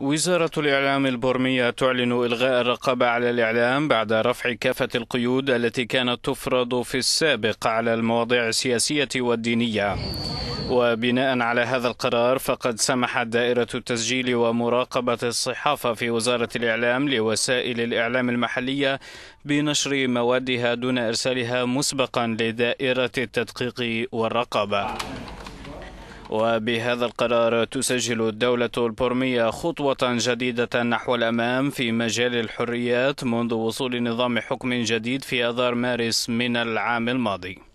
وزارة الإعلام البورمية تعلن إلغاء الرقابة على الإعلام بعد رفع كافة القيود التي كانت تفرض في السابق على المواضيع السياسية والدينية وبناء على هذا القرار فقد سمحت دائرة التسجيل ومراقبة الصحافة في وزارة الإعلام لوسائل الإعلام المحلية بنشر موادها دون إرسالها مسبقا لدائرة التدقيق والرقابة وبهذا القرار تسجل الدولة البرمية خطوة جديدة نحو الأمام في مجال الحريات منذ وصول نظام حكم جديد في أذار مارس من العام الماضي